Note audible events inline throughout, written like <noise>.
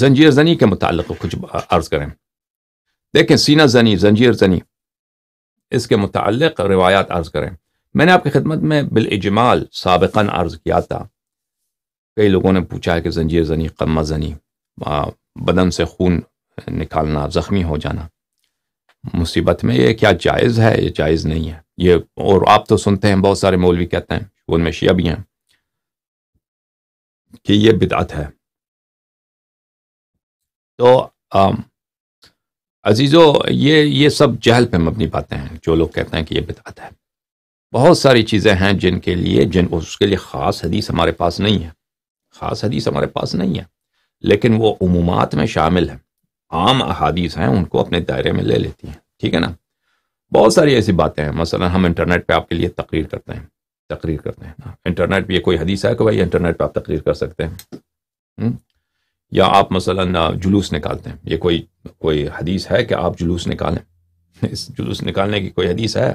زنجیر زنی کے متعلق کچھ عرض کریں دیکھیں سینہ زنی زنجیر زنی اس کے متعلق روایات عرض کریں میں نے آپ کی خدمت میں بالاجمال سابقا عرض کیا تھا کئی لوگوں نے پوچھا ہے کہ زنجیر زنی قمہ زنی بدن سے خون نکالنا زخمی ہو جانا مصیبت میں یہ کیا جائز ہے یہ جائز نہیں ہے یہ اور آپ تو سنتے ہیں بہت سارے مولوی کہتے ہیں ان میں شیعہ بھی ہیں کہ یہ بدعت ہے تو عزیزو یہ یہ سب جہل پہ مبنی باتیں ہیں جو لوگ کہتے ہیں کہ یہ بتاتا ہے بہت ساری چیزیں ہیں جن کے لیے جن اس کے لیے خاص حدیث ہمارے پاس نہیں ہے خاص حدیث ہمارے پاس نہیں ہے لیکن وہ عمومات میں شامل ہیں عام احادیث ہیں ان کو اپنے دائرے میں لے لیتی ہیں ٹھیک ہے نا بہت ساری ایسی باتیں ہیں مثلا ہم انٹرنیٹ پہ آپ کے لیے تقریر کرتے ہیں تقریر کرتے ہیں ہاں، انٹرنیٹ پہ یہ کوئی حدیث ہے کہ بھائی انٹرنیٹ پہ آپ تقریر کر سکتے ہیں یا آپ مثلا جلوس نکالتے ہیں یہ کوئی کوئی حدیث ہے کہ آپ جلوس نکالیں جلوس نکالنے کی کوئی حدیث ہے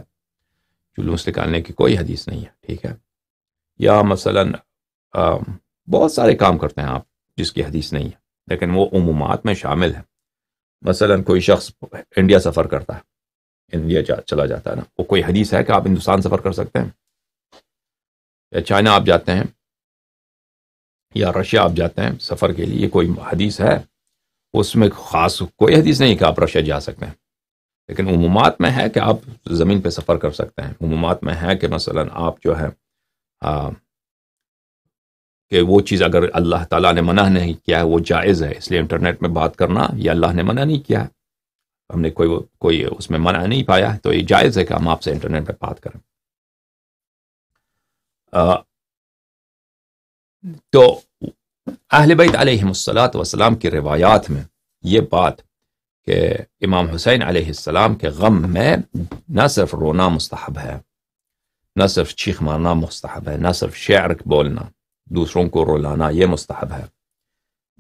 جلوس نکالنے کی کوئی حدیث نہیں ہے ٹھیک ہے یا مثلا بہت سارے کام کرتے ہیں آپ جس کی حدیث نہیں ہے لیکن وہ عمومات میں شامل ہیں مثلا کوئی شخص انڈیا سفر کرتا ہے انڈیا چلا جاتا ہے نا وہ کوئی حدیث ہے کہ آپ ہندوستان سفر کر سکتے ہیں یا چائنا آپ جاتے ہیں یا رشیا آپ جاتے ہیں سفر کے لیے کوئی حدیث ہے اس میں خاص کوئی حدیث نہیں کہ آپ رشیا جا سکتے ہیں لیکن عمومات میں ہے کہ آپ زمین پہ سفر کر سکتے ہیں عمومات میں ہے کہ مثلا آپ جو ہے کہ وہ چیز اگر اللہ تعالیٰ نے منع نہیں کیا ہے وہ جائز ہے اس لیے انٹرنیٹ میں بات کرنا یہ اللہ نے منع نہیں کیا ہے ہم نے کوئی کوئی اس میں منع نہیں پایا تو یہ جائز ہے کہ ہم آپ سے انٹرنیٹ پہ بات کریں تو اہل بیت علیہ السلاۃ وسلام کی روایات میں یہ بات کہ امام حسین علیہ السلام کے غم میں نہ صرف رونا مستحب ہے نہ صرف چیخ مارنا مستحب ہے نہ صرف شعر بولنا دوسروں کو رولانا یہ مستحب ہے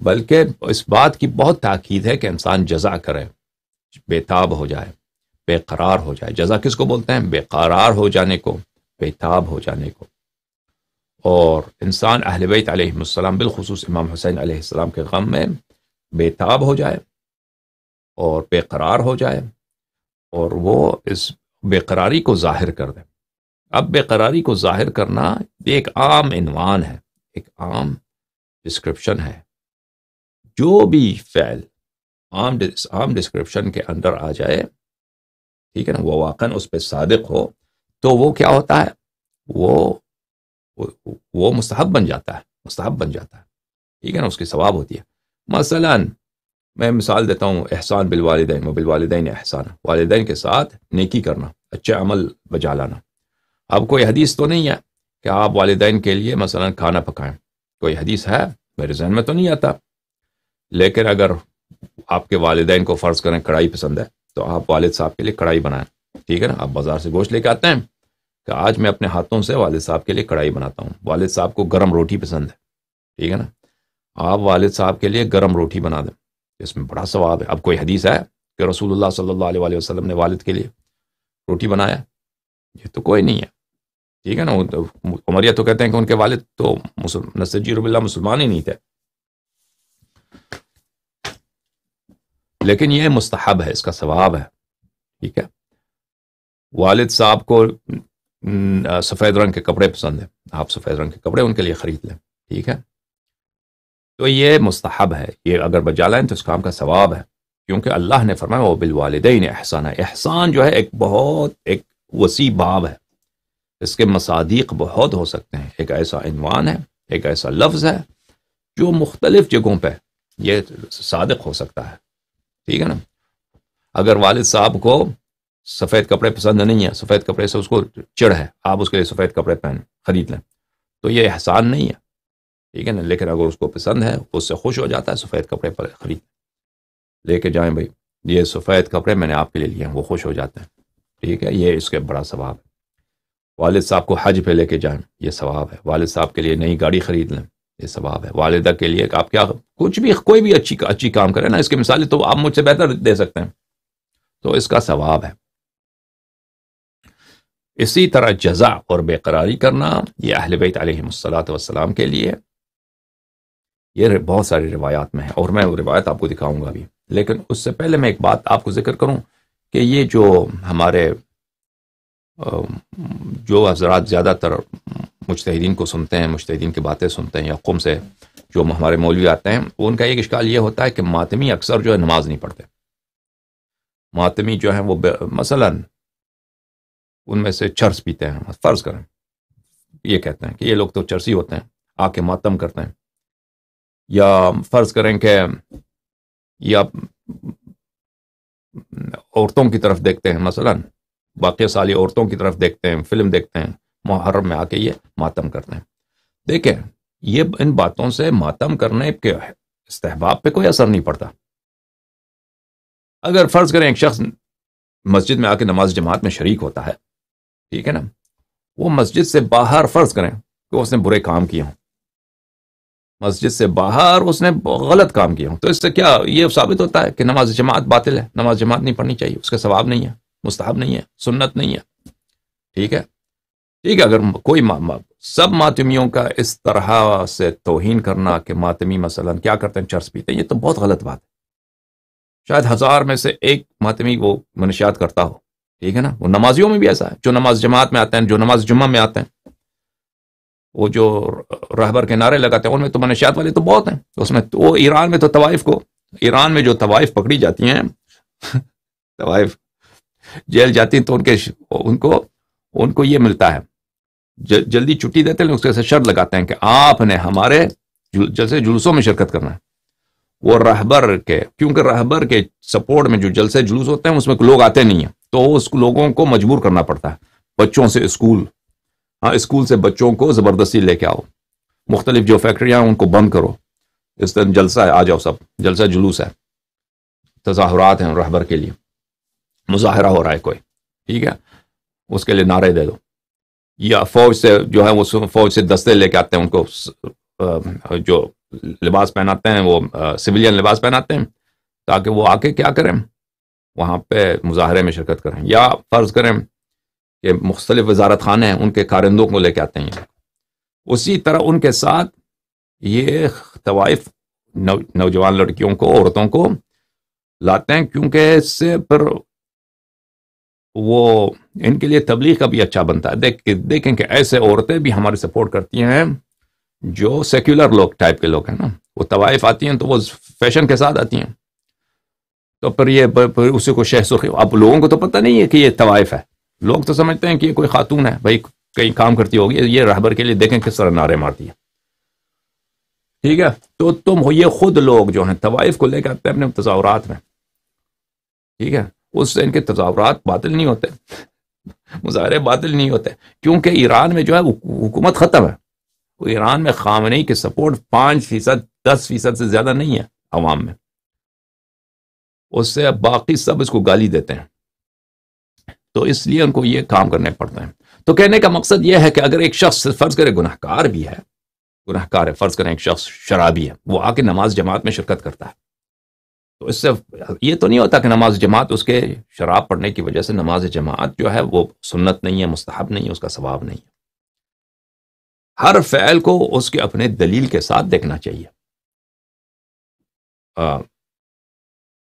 بلکہ اس بات کی بہت تاکید ہے کہ انسان جزا کرے بے تاب ہو جائے بے قرار ہو جائے جزا کس کو بولتے ہیں بے قرار ہو جانے کو بے تاب ہو جانے کو اور انسان اہل بیت علیہ السلام بالخصوص امام حسین علیہ السلام کے غم میں بے تاب ہو جائے اور بے قرار ہو جائے اور وہ اس بے قراری کو ظاہر کر دیں اب بے قراری کو ظاہر کرنا ایک عام عنوان ہے ایک عام ڈسکرپشن ہے جو بھی فعل عام عام ڈسکرپشن کے اندر آ جائے ٹھیک ہے نا وہ واقعاً اس پہ صادق ہو تو وہ کیا ہوتا ہے وہ وہ مستحب بن جاتا ہے مستحب بن جاتا ہے ٹھیک ہے نا اس کی ثواب ہوتی ہے مثلا میں مثال دیتا ہوں احسان بالوالدین و وہ احسان والدین کے ساتھ نیکی کرنا اچھے عمل بجا لانا اب کوئی حدیث تو نہیں ہے کہ آپ والدین کے لیے مثلا کھانا پکائیں کوئی حدیث ہے میرے ذہن میں تو نہیں آتا لیکن اگر آپ کے والدین کو فرض کریں کڑھائی پسند ہے تو آپ والد صاحب کے لیے کڑھائی بنائیں ٹھیک ہے نا آپ بازار سے گوشت لے کے آتے ہیں کہ آج میں اپنے ہاتھوں سے والد صاحب کے لیے کڑھائی بناتا ہوں والد صاحب کو گرم روٹی پسند ہے ٹھیک ہے نا آپ والد صاحب کے لیے گرم روٹی بنا دیں اس میں بڑا ثواب ہے اب کوئی حدیث ہے کہ رسول اللہ صلی اللہ علیہ وسلم نے والد کے لیے روٹی بنایا یہ تو کوئی نہیں ہے ٹھیک ہے نا عمریہ تو کہتے ہیں کہ ان کے والد تو نصر جی اللہ مسلمان ہی نہیں تھے لیکن یہ مستحب ہے اس کا ثواب ہے ٹھیک ہے والد صاحب کو سفید رنگ کے کپڑے پسند ہیں آپ سفید رنگ کے کپڑے ان کے لیے خرید لیں ٹھیک ہے تو یہ مستحب ہے یہ اگر بجا لائیں تو اس کام کا ثواب ہے کیونکہ اللہ نے فرمایا وہ بال والدین احسان ہے احسان جو ہے ایک بہت ایک وسیع باب ہے اس کے مصادیق بہت ہو سکتے ہیں ایک ایسا عنوان ہے ایک ایسا لفظ ہے جو مختلف جگہوں پہ یہ صادق ہو سکتا ہے ٹھیک ہے نا اگر والد صاحب کو سفید کپڑے پسند نہیں ہیں سفید کپڑے سے اس کو چڑ ہے آپ اس کے لیے سفید کپڑے پہن خرید لیں تو یہ احسان نہیں ہے ٹھیک ہے نا لیکن اگر اس کو پسند ہے اس سے خوش ہو جاتا ہے سفید کپڑے پر خرید لے کے جائیں بھائی یہ سفید کپڑے میں نے آپ کے لیے لیے ہیں وہ خوش ہو جاتے ہیں ٹھیک ہے یہ اس کے بڑا ثواب ہے والد صاحب کو حج پہ لے کے جائیں یہ ثواب ہے والد صاحب کے لیے نئی گاڑی خرید لیں یہ ثواب ہے والدہ کے لیے کہ آپ کیا کچھ بھی کوئی بھی اچھی اچھی کام کریں نا اس کے مثالیں تو آپ مجھ سے بہتر دے سکتے ہیں تو اس کا ثواب ہے اسی طرح جزا اور بے قراری کرنا یہ اہل علیہ صلاحت والسلام کے لیے یہ بہت ساری روایات میں ہے اور میں وہ روایت آپ کو دکھاؤں گا بھی لیکن اس سے پہلے میں ایک بات آپ کو ذکر کروں کہ یہ جو ہمارے جو حضرات زیادہ تر مجتہدین کو سنتے ہیں مجتہدین کی باتیں سنتے ہیں یا قوم سے جو ہمارے مولوی آتے ہیں ان کا ایک اشکال یہ ہوتا ہے کہ ماتمی اکثر جو ہے نماز نہیں پڑھتے ماتمی جو ہیں وہ مثلاً ان میں سے چرس پیتے ہیں فرض کریں یہ کہتے ہیں کہ یہ لوگ تو چرسی ہوتے ہیں آ کے ماتم کرتے ہیں یا فرض کریں کہ یا عورتوں کی طرف دیکھتے ہیں مثلا واقع سالی عورتوں کی طرف دیکھتے ہیں فلم دیکھتے ہیں محرم میں آ کے یہ ماتم کرتے ہیں دیکھیں یہ ان باتوں سے ماتم کرنے کے استحباب پہ کوئی اثر نہیں پڑتا اگر فرض کریں ایک شخص مسجد میں آ کے نماز جماعت میں شریک ہوتا ہے ٹھیک ہے نا وہ مسجد سے باہر فرض کریں کہ اس نے برے کام کیے ہوں مسجد سے باہر اس نے غلط کام کیا ہوں تو اس سے کیا یہ ثابت ہوتا ہے کہ نماز جماعت باطل ہے نماز جماعت نہیں پڑھنی چاہیے اس کا ثواب نہیں ہے مستحب نہیں ہے سنت نہیں ہے ٹھیک ہے ٹھیک ہے اگر کوئی ماں سب ماتمیوں کا اس طرح سے توہین کرنا کہ ماتمی مثلا کیا کرتے ہیں چرس پیتے ہیں یہ تو بہت غلط بات ہے شاید ہزار میں سے ایک ماتمی وہ منشیات کرتا ہو ٹھیک ہے نا وہ نمازیوں میں بھی ایسا ہے جو نماز جماعت میں آتے ہیں جو نماز جمعہ میں آتے ہیں وہ جو رہبر کے نعرے لگاتے ہیں ان میں تو منشیات والے تو بہت ہیں اس میں تو وہ ایران میں تو طوائف کو ایران میں جو طوائف پکڑی جاتی ہیں <laughs> طوائف جیل جاتی ہیں تو ان کے ان کو ان کو یہ ملتا ہے جلدی چھٹی دیتے ہیں اس کے ساتھ شرط لگاتے ہیں کہ آپ نے ہمارے جلسے جلوسوں میں شرکت کرنا ہے وہ رہبر کے کیونکہ رہبر کے سپورٹ میں جو جلسے جلوس ہوتے ہیں اس میں لوگ آتے نہیں ہیں تو اس لوگوں کو مجبور کرنا پڑتا ہے بچوں سے اسکول ہاں اسکول سے بچوں کو زبردستی لے کے آؤ مختلف جو فیکٹریاں ہیں ان کو بند کرو اس دن جلسہ ہے آ جاؤ سب جلسہ جلوس ہے تظاہرات ہیں رہبر کے لیے مظاہرہ ہو رہا ہے کوئی ٹھیک ہے اس کے لیے نعرے دے دو یا فوج سے جو ہے وہ فوج سے دستے لے کے آتے ہیں ان کو جو لباس پہناتے ہیں وہ سویلین لباس پہناتے ہیں تاکہ وہ آ کے کیا کریں وہاں پہ مظاہرے میں شرکت کریں یا فرض کریں کہ مختلف وزارت خانے ہیں ان کے کارندوں کو لے کے آتے ہیں اسی طرح ان کے ساتھ یہ طوائف نوجوان لڑکیوں کو عورتوں کو لاتے ہیں کیونکہ اس سے پر وہ ان کے لیے تبلیغ کا بھی اچھا بنتا ہے دیکھ دیکھیں کہ ایسے عورتیں بھی ہماری سپورٹ کرتی ہیں جو سیکولر لوگ ٹائپ کے لوگ ہیں نا وہ طوائف آتی ہیں تو وہ فیشن کے ساتھ آتی ہیں تو پھر یہ اسے کو شہ سخی اب لوگوں کو تو پتہ نہیں ہے کہ یہ طوائف ہے لوگ تو سمجھتے ہیں کہ یہ کوئی خاتون ہے بھائی کہیں کام کرتی ہوگی یہ رہبر کے لیے دیکھیں کس طرح نعرے مارتی ہے ٹھیک ہے تو تم یہ خود لوگ جو ہیں طوائف کو لے کے آتے ہیں اپنے تضاورات میں ٹھیک ہے اس سے ان کے تضورات باطل نہیں ہوتے مظاہرے باطل نہیں ہوتے کیونکہ ایران میں جو ہے حکومت ختم ہے ایران میں خامنی کی سپورٹ پانچ فیصد دس فیصد سے زیادہ نہیں ہے عوام میں اس سے باقی سب اس کو گالی دیتے ہیں تو اس لیے ان کو یہ کام کرنے پڑتے ہیں تو کہنے کا مقصد یہ ہے کہ اگر ایک شخص فرض کرے گناہ کار بھی ہے گناہ کار ہے فرض کریں ایک شخص شرابی ہے وہ آ کے نماز جماعت میں شرکت کرتا ہے تو اس سے یہ تو نہیں ہوتا کہ نماز جماعت اس کے شراب پڑھنے کی وجہ سے نماز جماعت جو ہے وہ سنت نہیں ہے مستحب نہیں ہے اس کا ثواب نہیں ہے ہر فعل کو اس کے اپنے دلیل کے ساتھ دیکھنا چاہیے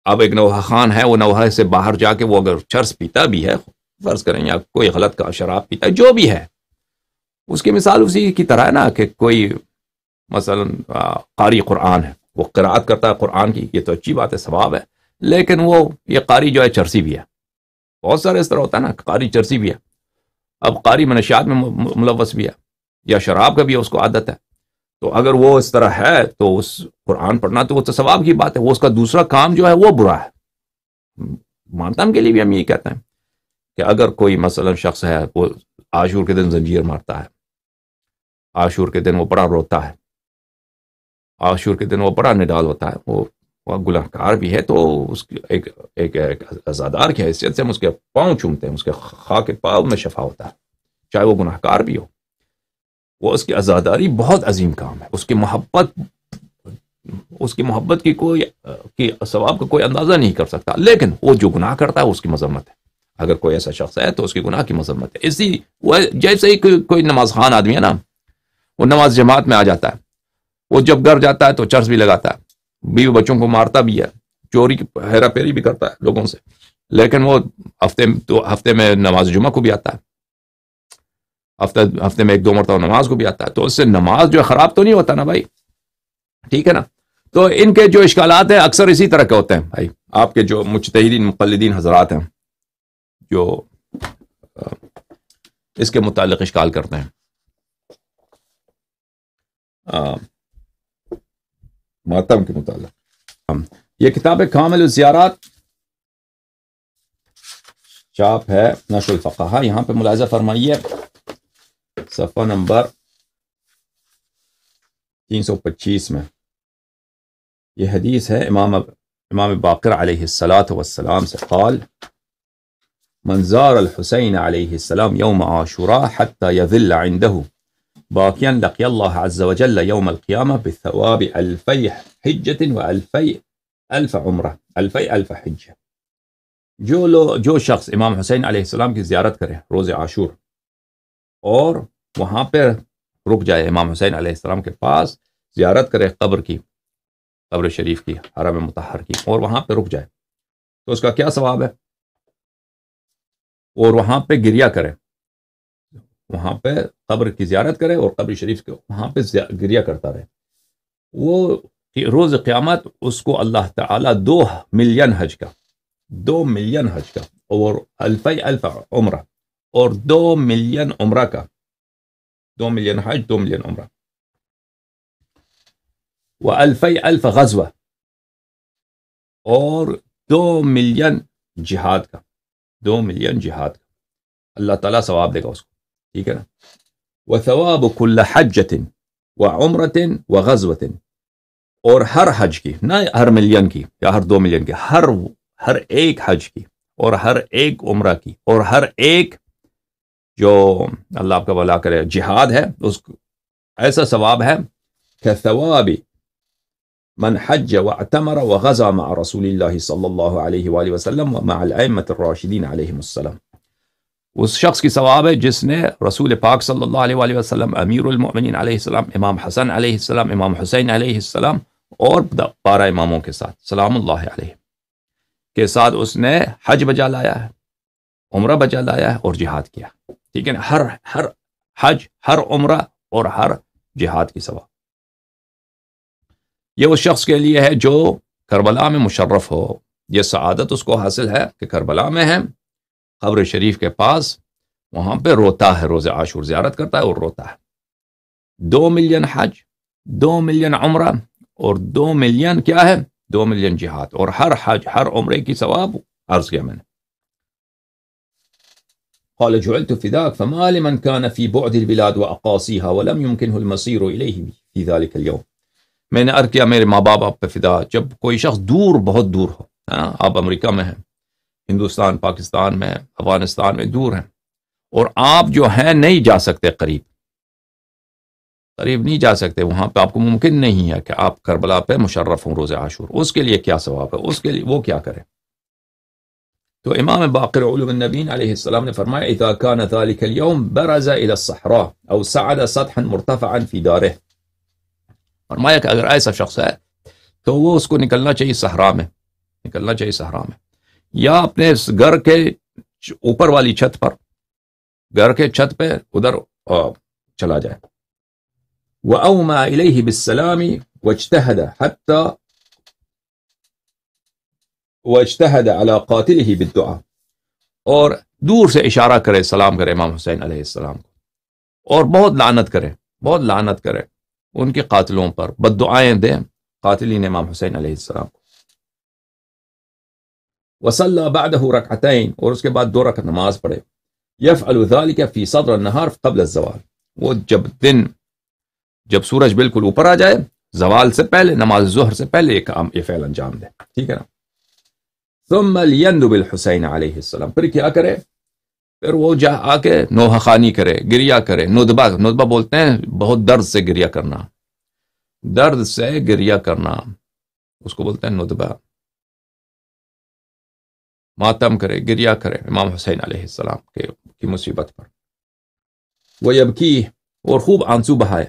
اب ایک نوحہ خان ہے وہ نوحہ سے باہر جا کے وہ اگر چرس پیتا بھی ہے فرض کریں یا کوئی غلط کا شراب پیتا ہے جو بھی ہے اس کی مثال اسی کی طرح ہے نا کہ کوئی مثلا قاری قرآن ہے وہ قرآت کرتا ہے قرآن کی یہ تو اچھی بات ہے ثواب ہے لیکن وہ یہ قاری جو ہے چرسی بھی ہے بہت سارے اس طرح ہوتا ہے نا قاری چرسی بھی ہے اب قاری منشیات میں ملوث بھی ہے یا شراب کا بھی اس کو عادت ہے تو اگر وہ اس طرح ہے تو اس قرآن پڑھنا تو وہ تو ثواب کی بات ہے وہ اس کا دوسرا کام جو ہے وہ برا ہے مانتا ہم کے لیے بھی ہم یہ کہتے ہیں کہ اگر کوئی مثلا شخص ہے وہ عاشور کے دن زنجیر مارتا ہے عاشور کے دن وہ بڑا روتا ہے عاشور کے دن وہ بڑا نڈال ہوتا ہے وہ گناہ کار بھی ہے تو اس کی ایک ایک ازادار کی حیثیت سے ہم اس کے پاؤں چومتے ہیں اس کے خاک پاؤں میں شفا ہوتا ہے چاہے وہ گناہ کار بھی ہو وہ اس کی ازاداری بہت عظیم کام ہے اس کی محبت اس کی محبت کی کوئی کی ثواب کا کوئی اندازہ نہیں کر سکتا لیکن وہ جو گناہ کرتا ہے اس کی مذمت ہے اگر کوئی ایسا شخص ہے تو اس کی گناہ کی مذمت ہے اسی وہ جیسے ہی کوئی نماز خان آدمی ہے نا وہ نماز جماعت میں آ جاتا ہے وہ جب گھر جاتا ہے تو چرس بھی لگاتا ہے بیوی بچوں کو مارتا بھی ہے چوری کی ہیرا پھیری بھی کرتا ہے لوگوں سے لیکن وہ ہفتے تو ہفتے میں نماز جمعہ کو بھی آتا ہے ہفتے میں ایک دو مرتبہ نماز کو بھی آتا ہے تو اس سے نماز جو ہے خراب تو نہیں ہوتا نا بھائی ٹھیک ہے نا تو ان کے جو اشکالات ہیں اکثر اسی طرح کے ہوتے ہیں بھائی آپ کے جو مجتہدین مقلدین حضرات ہیں جو اس کے متعلق اشکال کرتے ہیں ماتم کے متعلق یہ کتاب ہے کامل الزیارات چاپ ہے نشر الفقہ یہاں پہ ملاحظہ فرمائیے صفحہ نمبر 325 میں یہ حدیث ہے امام امام باقر عليه الصلاة والسلام سے قال من زار الحسين عليه السلام يوم عاشوراء حتى يذل عنده باقيا لقي الله عز وجل يوم القيامة بالثواب ألفي حجة وألفي ألف عمرة ألفي ألف حجة جو جو شخص امام حسین علیہ السلام کی زیارت کرے روز عاشور اور وہاں پہ رک جائے امام حسین علیہ السلام کے پاس زیارت کرے قبر کی قبر شریف کی حرم متحر کی اور وہاں پہ رک جائے تو اس کا کیا ثواب ہے اور وہاں پہ گریا کرے وہاں پہ قبر کی زیارت کرے اور قبر شریف کے وہاں پہ گریا کرتا رہے وہ روز قیامت اس کو اللہ تعالیٰ دو ملین حج کا دو ملین حج کا اور الفی الف عمرہ اور دو مليون عمره کا دو مليون حج دو مليون عمره و الفي الف غزوه اور دو مليون جهاد کا دو مليون جهاد اللہ تعالی ثواب دے گا اس کو ٹھیک ہے نا وثواب كل حجة وعمرة وغزوة اور ہر حج کی نہ ہر ملین کی یا ہر دو ملین کی ہر ہر ایک حج کی اور ہر ایک عمرہ کی اور ہر ایک جو اللہ آپ کا کرے جہاد ہے اس ایسا ثواب ہے کہ من حج و وغزا و رسول اللہ صلی اللہ علیہ وآلہ وسلم العمت الراشدین علیہ السلام اس شخص کی ثواب ہے جس نے رسول پاک صلی اللہ علیہ وآلہ وسلم امیر المؤمنین علیہ السلام امام حسن علیہ السلام امام حسین علیہ السلام اور بارہ اماموں کے ساتھ سلام اللہ علیہ کے ساتھ اس نے حج بجا لایا ہے عمرہ بجا لایا ہے اور جہاد کیا ٹھیک ہے نا ہر ہر حج ہر عمرہ اور ہر جہاد کی ثواب یہ اس شخص کے لیے ہے جو کربلا میں مشرف ہو یہ سعادت اس کو حاصل ہے کہ کربلا میں ہے قبر شریف کے پاس وہاں پہ روتا ہے روز عاشور زیارت کرتا ہے اور روتا ہے دو ملین حج دو ملین عمرہ اور دو ملین کیا ہے دو ملین جہاد اور ہر حج ہر عمرے کی ثواب عرض کیا میں نے قال جعلت في في فما لمن كان بعد البلاد وأقاصيها ولم يمكنه المصير إليه ذلك اليوم میں نے ار کیا میرے ماں باپ آپ فدا جب کوئی شخص دور بہت دور ہو ہاں، آپ امریکہ میں ہیں ہندوستان پاکستان میں افغانستان میں دور ہیں اور آپ جو ہیں نہیں جا سکتے قریب قریب نہیں جا سکتے وہاں پہ آپ کو ممکن نہیں ہے کہ آپ کربلا پہ مشرف ہوں روز عاشور اس کے لیے کیا ثواب ہے اس کے لیے وہ کیا کریں تو إمام باقر علوم النبيين عليه السلام فرمى إذا كان ذلك اليوم برز إلى الصحراء أو صعد سطحا مرتفعا في داره فرمایا کہ اگر ایسا شخص ہے تو وہ اس کو نکلنا چاہیے صحرا میں نکلنا چاہیے صحرا میں یا اپنے گھر کے اوپر والی چھت پر گھر کے چھت پہ ادھر چلا جائے وَأَوْمَا إِلَيْهِ بِالسَّلَامِ وَاجْتَهَدَ حَتَّى واجتهد علی قاتله بالدعاء اور دور سے اشارہ کرے سلام کرے امام حسین علیہ السلام کو اور بہت لعنت کرے بہت لعنت کرے ان کے قاتلوں پر بد دعائیں دیں قاتلین امام حسین علیہ السلام کو بعده رکعتین اور اس کے بعد دو رکعت نماز پڑھے يفعل ذلك فی صدر النهار قبل الزوال وہ جب دن جب سورج بالکل اوپر آ جائے زوال سے پہلے نماز ظہر سے پہلے یہ فعل انجام دے ٹھیک ہے نا ثم ملین بالحسین علیہ السلام پھر کیا کرے پھر وہ جا آ کے خانی کرے گریا کرے ندبہ ندبہ بولتے ہیں بہت درد سے گریا کرنا درد سے گریا کرنا اس کو بولتے ہیں ندبہ ماتم کرے گریا کرے امام حسین علیہ السلام کے کی مصیبت پر وہ اور خوب آنسو بہائے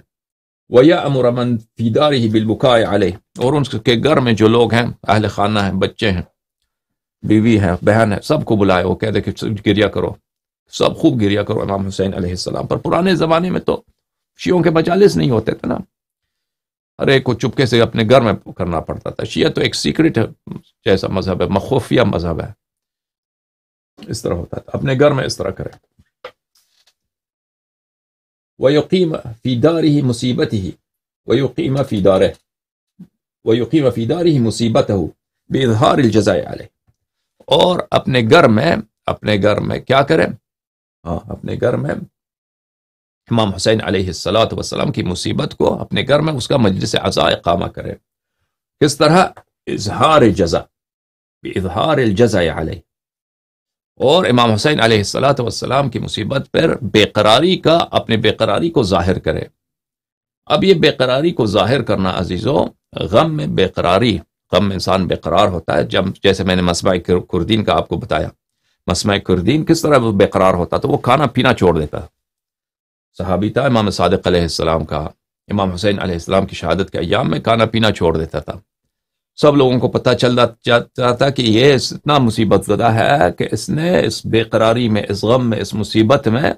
ویا امر امن فیدار ہی بالبخائے علیہ اور ان کے گھر میں جو لوگ ہیں اہل خانہ ہیں بچے ہیں بیوی ہیں بہن ہے سب کو بلائے وہ کہہ دے کہ گریا کرو سب خوب گریا کرو امام حسین علیہ السلام پر پرانے زمانے میں تو شیعوں کے بچالیس نہیں ہوتے تھے نا ہر ایک کو چپکے سے اپنے گھر میں کرنا پڑتا تھا شیعہ تو ایک سیکرٹ جیسا مذہب ہے مخوفیہ مذہب ہے اس طرح ہوتا تھا اپنے گھر میں اس طرح کرے وہ یقینی فیداری مصیبت ہی وہ یقین فیدار وہ یقین فیدار ہی مصیبت بے الجزائے علیہ اور اپنے گھر میں اپنے گھر میں کیا کریں ہاں اپنے گھر میں امام حسین علیہ السلاۃ وسلم کی مصیبت کو اپنے گھر میں اس کا مجلس عزا اقامہ کرے کس طرح اظہار جزا اظہار الجزا علیہ اور امام حسین علیہ السلاۃ وسلم کی مصیبت پر بےقراری کا اپنے بےقراری کو ظاہر کرے اب یہ بےقراری کو ظاہر کرنا عزیزوں غم میں بےقراری غم انسان قرار ہوتا ہے جب جیسے میں نے مسمع کردین کا آپ کو بتایا مسمع کردین کس طرح بے قرار ہوتا تو وہ کھانا پینا چھوڑ دیتا صحابی تھا امام صادق علیہ السلام کا امام حسین علیہ السلام کی شہادت کا ایام میں کھانا پینا چھوڑ دیتا تھا سب لوگوں کو پتہ چل جاتا تھا کہ یہ اتنا مصیبت زدہ ہے کہ اس نے اس بے قراری میں اس غم میں اس مصیبت میں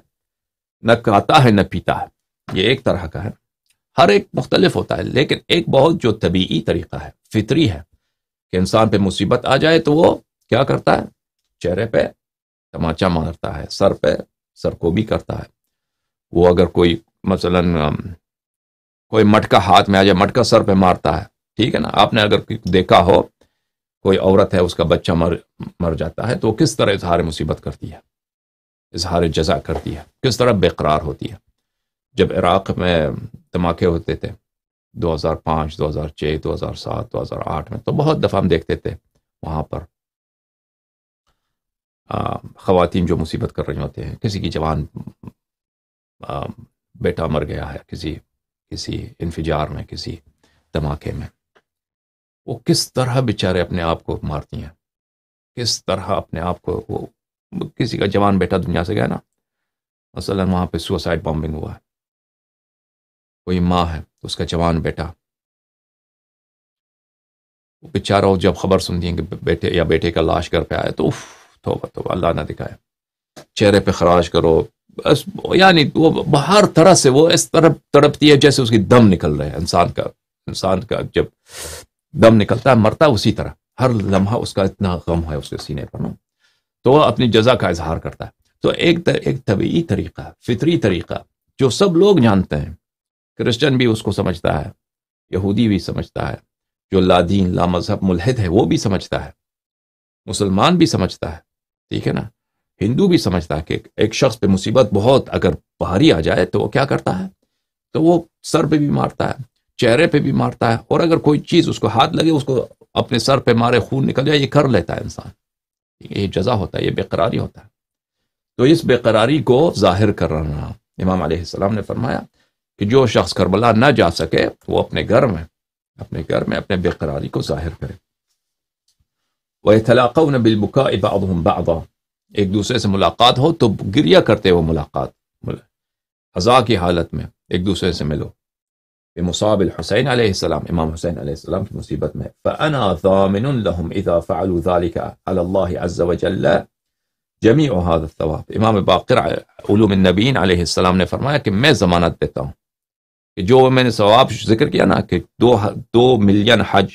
نہ کھاتا ہے نہ پیتا ہے یہ ایک طرح کا ہے ہر ایک مختلف ہوتا ہے لیکن ایک بہت جو طبیعی طریقہ ہے فطری ہے کہ انسان پہ مصیبت آ جائے تو وہ کیا کرتا ہے چہرے پہ تماچا مارتا ہے سر پہ سر کو بھی کرتا ہے وہ اگر کوئی مثلا کوئی مٹکا ہاتھ میں آ جائے مٹکا سر پہ مارتا ہے ٹھیک ہے نا آپ نے اگر دیکھا ہو کوئی عورت ہے اس کا بچہ مر مر جاتا ہے تو وہ کس طرح اظہار مصیبت کرتی ہے اظہار جزا کرتی ہے کس طرح بے قرار ہوتی ہے جب عراق میں دھماکے ہوتے تھے دو ہزار پانچ دو ہزار چھ دو ہزار سات دو ہزار آٹھ میں تو بہت دفعہ ہم دیکھتے تھے وہاں پر خواتین جو مصیبت کر رہی ہوتے ہیں کسی کی جوان بیٹا مر گیا ہے کسی کسی انفجار میں کسی دھماکے میں وہ کس طرح بیچارے اپنے آپ کو مارتی ہیں کس طرح اپنے آپ کو وہ کسی کا جوان بیٹا دنیا سے گیا نا مثلاً وہاں پہ سوسائڈ بامبنگ ہوا ہے کوئی ماں ہے تو اس کا جوان بیٹا وہ بیچارہ جب خبر سنتی ہیں کہ بیٹے یا بیٹے کا لاش گھر پہ آیا تو اف تو اللہ نہ دکھایا چہرے پہ خراش کرو بس یعنی وہ ہر طرح سے وہ اس طرح تڑپتی ہے جیسے اس کی دم نکل رہے انسان کا انسان کا جب دم نکلتا ہے مرتا اسی طرح ہر لمحہ اس کا اتنا غم ہے اس کے سینے پر تو وہ اپنی جزا کا اظہار کرتا ہے تو ایک طبعی طریقہ فطری طریقہ جو سب لوگ جانتے ہیں کرسچن بھی اس کو سمجھتا ہے یہودی بھی سمجھتا ہے جو لا دین لا مذہب ملحد ہے وہ بھی سمجھتا ہے مسلمان بھی سمجھتا ہے ٹھیک ہے نا ہندو بھی سمجھتا ہے کہ ایک شخص پہ مصیبت بہت اگر بھاری آ جائے تو وہ کیا کرتا ہے تو وہ سر پہ بھی مارتا ہے چہرے پہ بھی مارتا ہے اور اگر کوئی چیز اس کو ہاتھ لگے اس کو اپنے سر پہ مارے خون نکل جائے یہ کر لیتا ہے انسان یہ جزا ہوتا ہے یہ بےقراری ہوتا ہے تو اس بےقراری کو ظاہر کر رہا امام علیہ السلام نے فرمایا کہ جو شخص کربلا نہ جا سکے وہ اپنے گھر میں اپنے گھر میں اپنے بے قراری کو ظاہر کرے ابا اب ابا ایک دوسرے سے ملاقات ہو تو گریا کرتے وہ ملاقات ہزا کی حالت میں ایک دوسرے سے ملو بے الحسین علیہ السلام امام حسین علیہ السلام کی مصیبت میں امام باقر علوم النبیین علیہ السلام نے فرمایا کہ میں ضمانت دیتا ہوں کہ جو میں نے ثواب ذکر کیا نا کہ دو دو ملین حج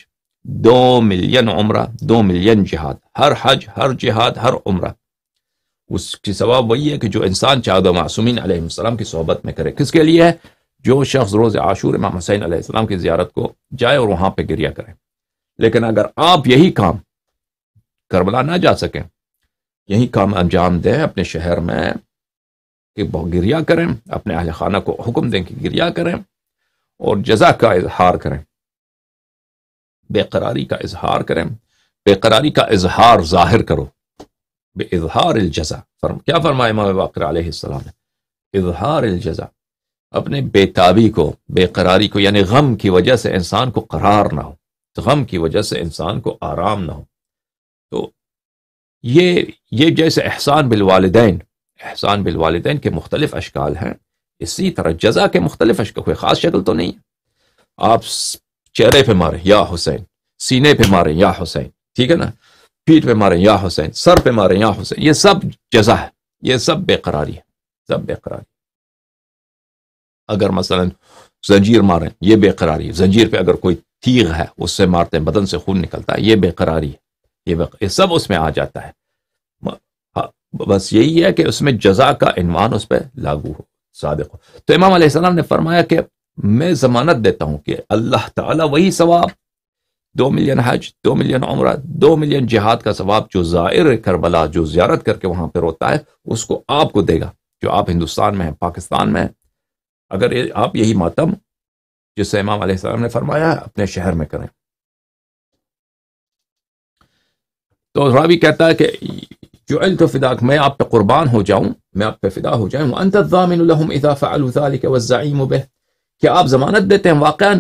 دو ملین عمرہ دو ملین جہاد ہر حج ہر جہاد ہر عمرہ اس کی ثواب وہی ہے کہ جو انسان چاہد و معصومین علیہ السلام کی صحبت میں کرے کس کے لیے ہے جو شخص روز عاشور امام حسین علیہ السلام کی زیارت کو جائے اور وہاں پہ گریا کرے لیکن اگر آپ یہی کام کربلا نہ جا سکیں یہی کام انجام دیں اپنے شہر میں کہ گریا کریں اپنے اہل خانہ کو حکم دیں کہ گریا کریں اور جزا کا اظہار کریں بے قراری کا اظہار کریں بے قراری کا اظہار ظاہر کرو بے اظہار الجزا فرم کیا فرمائے امام باقر علیہ السلام نے اظہار الجزا اپنے بے تابی کو بے قراری کو یعنی غم کی وجہ سے انسان کو قرار نہ ہو غم کی وجہ سے انسان کو آرام نہ ہو تو یہ جیسے احسان بالوالدین احسان بالوالدین کے مختلف اشکال ہیں اسی طرح جزا کے مختلف کوئی خاص شکل تو نہیں ہے آپ چہرے پہ ماریں یا حسین سینے پہ ماریں یا حسین ٹھیک ہے نا پیٹھ پہ ماریں یا حسین سر پہ ماریں یا حسین یہ سب جزا ہے یہ سب بے قراری ہے سب بے قراری اگر مثلا زنجیر ماریں یہ بے ہے زنجیر پہ اگر کوئی تیغ ہے اس سے مارتے ہیں بدن سے خون نکلتا ہے یہ بے قراری ہے یہ, یہ سب اس میں آ جاتا ہے ہاں، بس یہی ہے کہ اس میں جزا کا عنوان اس پہ لاگو ہو صادق تو امام علیہ السلام نے فرمایا کہ میں ضمانت دیتا ہوں کہ اللہ تعالی وہی ثواب دو ملین حج دو ملین عمرہ دو ملین جہاد کا ثواب جو زائر کربلا جو زیارت کر کے وہاں پہ روتا ہے اس کو آپ کو دے گا جو آپ ہندوستان میں ہیں پاکستان میں ہیں اگر آپ یہی ماتم جس سے امام علیہ السلام نے فرمایا ہے اپنے شہر میں کریں تو راوی کہتا ہے کہ جو علت فداک میں آپ پہ قربان ہو جاؤں میں آپ پہ فدا ہو جاؤں انت الضامن لهم اذا فعلوا ذلك والزعیم به کہ آپ ضمانت دیتے ہیں واقعا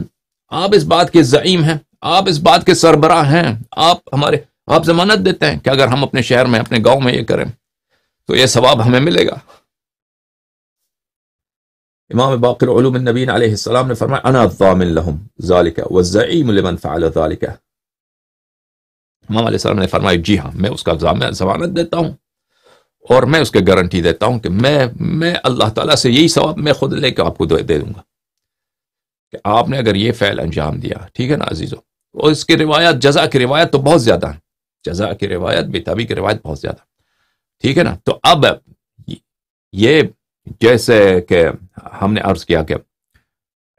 آپ اس بات کے زعیم ہیں آپ اس بات کے سربراہ ہیں آپ ہمارے آپ ضمانت دیتے ہیں کہ اگر ہم اپنے شہر میں اپنے گاؤں میں یہ کریں تو یہ ثواب ہمیں ملے گا امام باقر علوم النبین علیہ السلام نے فرمایا انا الضامن لهم ذلک والزعیم لمن فعل ذلك امام علیہ السلام نے فرمایا جی ہاں میں اس کا ضمانت دیتا ہوں اور میں اس کے گارنٹی دیتا ہوں کہ میں میں اللہ تعالیٰ سے یہی ثواب میں خود لے کے آپ کو دے دوں گا کہ آپ نے اگر یہ فعل انجام دیا ٹھیک ہے نا عزیز اور اس کی روایت جزا کی روایت تو بہت زیادہ ہے جزا کی روایت بتابی کی روایت بہت زیادہ ٹھیک ہے نا تو اب یہ جیسے کہ ہم نے عرض کیا کہ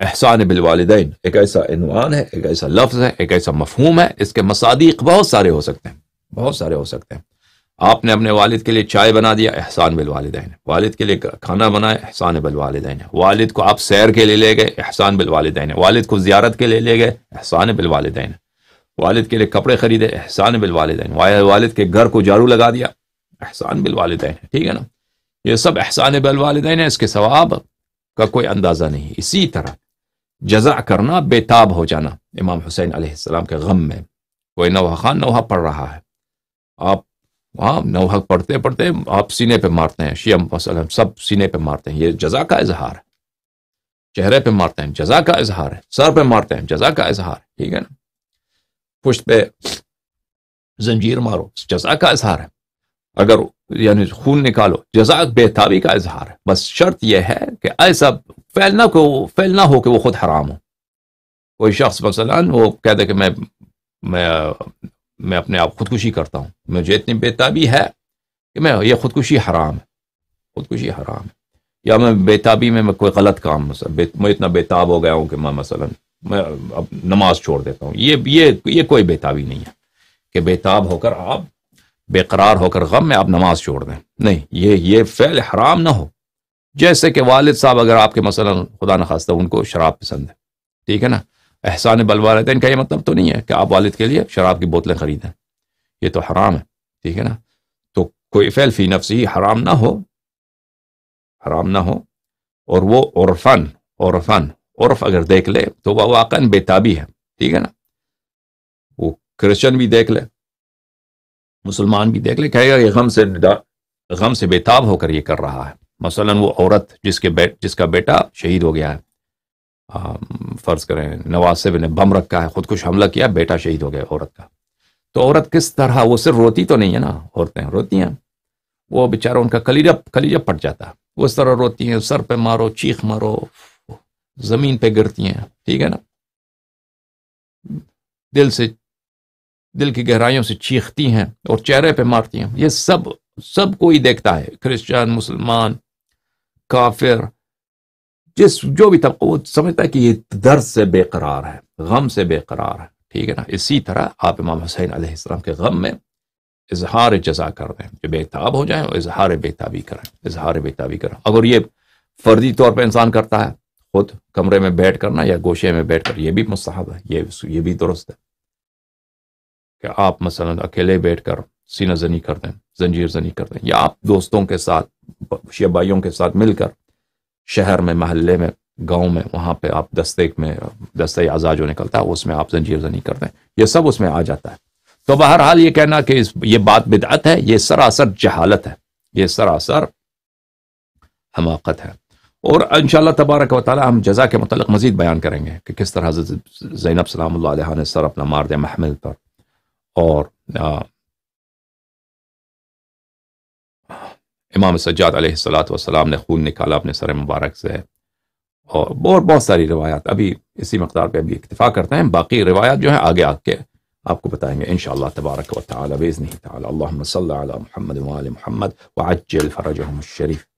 احسان بالوالدین والدین ایک ایسا عنوان ہے ایک ایسا لفظ ہے ایک ایسا مفہوم ہے اس کے مصادیق بہت سارے ہو سکتے ہیں بہت سارے ہو سکتے ہیں آپ نے اپنے والد کے لیے چائے بنا دیا احسان بالوالدین والدین والد کے لیے کھانا بنایا احسان بالوالدین والدین والد کو آپ سیر کے لے لے گئے احسان بالوالدین والدین والد کو زیارت کے لیے لے گئے احسان بالوالدین والدین والد کے لیے کپڑے خریدے احسان بالوالدین والدین والد کے گھر کو جارو لگا دیا احسان بالوالدین والدین ٹھیک ہے نا یہ سب احسان بالوالدین والدین اس کے ثواب کا کوئی اندازہ نہیں اسی طرح جزا کرنا بے تاب ہو جانا امام حسین علیہ السلام کے غم میں کوئی نوحہ خان نوحہ پڑھ رہا ہے آپ وہاں نوحہ پڑھتے پڑھتے آپ سینے پہ مارتے ہیں شیعہ وسلم سب سینے پہ مارتے ہیں یہ جزا کا اظہار ہے چہرے پہ مارتے ہیں جزا کا اظہار ہے سر پہ مارتے ہیں جزا کا اظہار ٹھیک ہے نا پشت پہ زنجیر مارو جزا کا اظہار ہے اگر یعنی خون نکالو بے تابی کا اظہار ہے بس شرط یہ ہے کہ ایسا پھیلنا کو پھیلنا ہو کہ وہ خود حرام ہو کوئی شخص مثلاً وہ کہہ دے کہ میں میں میں اپنے آپ خودکشی کرتا ہوں مجھے اتنی تابی ہے کہ میں یہ خودکشی حرام ہے خودکشی حرام ہے یا میں تابی میں میں کوئی غلط کام میں اتنا تاب ہو گیا ہوں کہ میں مثلا میں اب نماز چھوڑ دیتا ہوں یہ یہ یہ کوئی تابی نہیں ہے کہ تاب ہو کر آپ بے قرار ہو کر غم میں آپ نماز چھوڑ دیں نہیں یہ یہ فعل حرام نہ ہو جیسے کہ والد صاحب اگر آپ کے مثلا خدا نخواستہ ان کو شراب پسند ہے ٹھیک ہے نا احسان بلوا ہیں ان کا یہ مطلب تو نہیں ہے کہ آپ والد کے لیے شراب کی بوتلیں خریدیں یہ تو حرام ہے ٹھیک ہے نا تو کوئی فعل فی نفسی حرام نہ ہو حرام نہ ہو اور وہ عرفن عرفن عرف اگر دیکھ لے تو وہ واقعاً بے تابی ہے ٹھیک ہے نا وہ کرسچن بھی دیکھ لے مسلمان بھی دیکھ لے کہ غم سے غم سے بیتاب ہو کر یہ کر رہا ہے مثلا وہ عورت جس کے بیٹ جس کا بیٹا شہید ہو گیا ہے فرض کریں نواز نے بم رکھا ہے خود کچھ حملہ کیا بیٹا شہید ہو گیا عورت کا تو عورت کس طرح وہ صرف روتی تو نہیں ہے نا عورتیں روتی ہیں وہ بیچارہ ان کا کلیجہ کلیجب پٹ جاتا ہے وہ اس طرح روتی ہیں سر پہ مارو چیخ مارو زمین پہ گرتی ہیں ٹھیک ہے نا دل سے دل کی گہرائیوں سے چیختی ہیں اور چہرے پہ مارتی ہیں یہ سب سب کوئی دیکھتا ہے کرسچن مسلمان کافر جس جو بھی طبقہ وہ سمجھتا ہے کہ یہ درد سے بے قرار ہے غم سے بے قرار ہے ٹھیک ہے نا اسی طرح آپ امام حسین علیہ السلام کے غم میں اظہار جزا کر دیں جو بے تاب ہو جائیں اظہار بے تابی کریں اظہار بے تابی کریں اگر یہ فردی طور پہ انسان کرتا ہے خود کمرے میں بیٹھ کرنا یا گوشے میں بیٹھ کر یہ بھی مستحب ہے یہ بھی درست ہے کہ آپ مثلا اکیلے بیٹھ کر سینہ زنی کر دیں زنجیر زنی کر دیں یا آپ دوستوں کے ساتھ شیعہ بھائیوں کے ساتھ مل کر شہر میں محلے میں گاؤں میں وہاں پہ آپ دستے میں دستے اعزاز جو نکلتا ہے اس میں آپ زنجیر زنی کر دیں یہ سب اس میں آ جاتا ہے تو بہرحال یہ کہنا کہ یہ بات بدعت ہے یہ سراسر جہالت ہے یہ سراسر حماقت ہے اور انشاءاللہ تبارک و تعالی ہم جزا کے متعلق مزید بیان کریں گے کہ کس طرح حضرت زینب سلام اللہ علیہ نے سر اپنا مار دیا محمل پر اور امام سجاد علیہ السلات وسلام نے خون نکالا اپنے سر مبارک سے اور بہت بہت ساری روایات ابھی اسی مقدار پہ ابھی اکتفا کرتے ہیں باقی روایات جو ہیں آگے آ کے آپ کو بتائیں گے انشاءاللہ تبارک و تعالی آویز تعالی اللہم صلی اللہ علیہ محمد محمد وعجل الفراج الشریف